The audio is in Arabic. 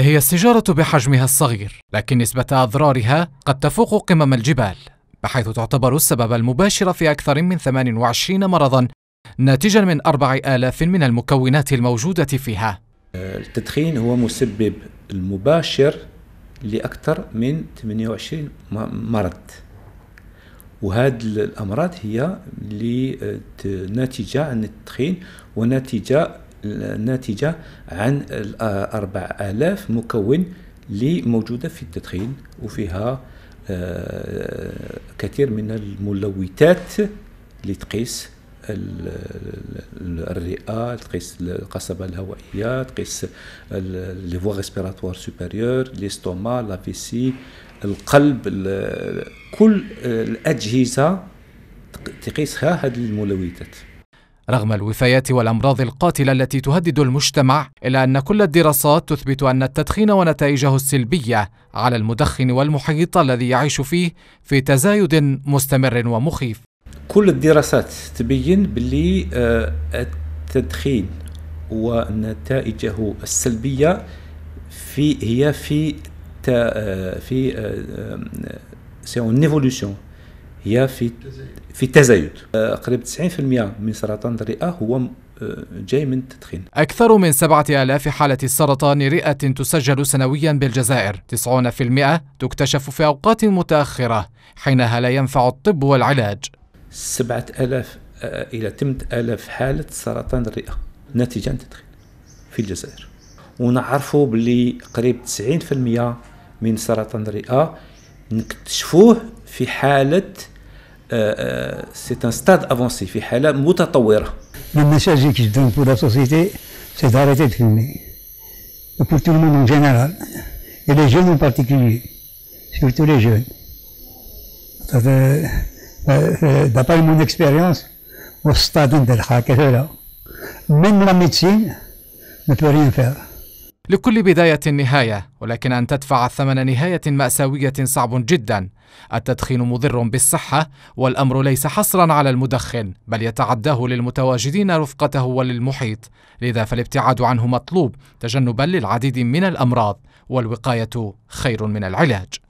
هي السجارة بحجمها الصغير، لكن نسبة أضرارها قد تفوق قمم الجبال، بحيث تعتبر السبب المباشر في أكثر من 28 مرضًا ناتجا من 4000 من المكونات الموجودة فيها. التدخين هو مسبب المباشر لأكثر من 28 مرض. وهذه الأمراض هي اللي ناتجة عن التدخين وناتجة الناتجة عن الأربع آلاف مكون اللي موجودة في التدخين وفيها كثير من الملوثات اللي تقيس الرئه تقيس القصبه الهوائيه تقيس لي فوا ريسبيراتوار سوبيريور ليستوما لا فيسي القلب كل الاجهزه تقيسها هذه الملوثات رغم الوفيات والامراض القاتله التي تهدد المجتمع الا ان كل الدراسات تثبت ان التدخين ونتائجه السلبيه على المدخن والمحيط الذي يعيش فيه في تزايد مستمر ومخيف كل الدراسات تبين باللي آه، التدخين ونتائجه السلبيه في هي في آه، في آه، سي اون ايفولوسيون هي في في التزايد آه، قريب 90% من سرطان الرئة هو آه، جاي من التدخين أكثر من 7000 حالة سرطان رئة تسجل سنويا بالجزائر 90% تكتشف في أوقات متأخرة حينها لا ينفع الطب والعلاج 7000 آه، إلى 8000 حالة سرطان الرئة ناتجة عن التدخين في الجزائر ونعرفوا بلي قريب 90% من سرطان الرئة نكتشفوه في حالة آه، آه، c'est un stade avancé في حالة متطورة من مساجي كي جدون بو لا سوسيتي سي داريتي دو فيمي و بو تو مون ان جينيرال اي لي جون ان بارتيكولي سورتو لي جون دابري مون اكسبيريونس و ندير حاكا من لا ميديسين ما بو ريان فيها. لكل بداية نهاية ولكن أن تدفع ثمن نهاية مأساوية صعب جدا التدخين مضر بالصحة والأمر ليس حصرا على المدخن بل يتعداه للمتواجدين رفقته وللمحيط لذا فالابتعاد عنه مطلوب تجنبا للعديد من الأمراض والوقاية خير من العلاج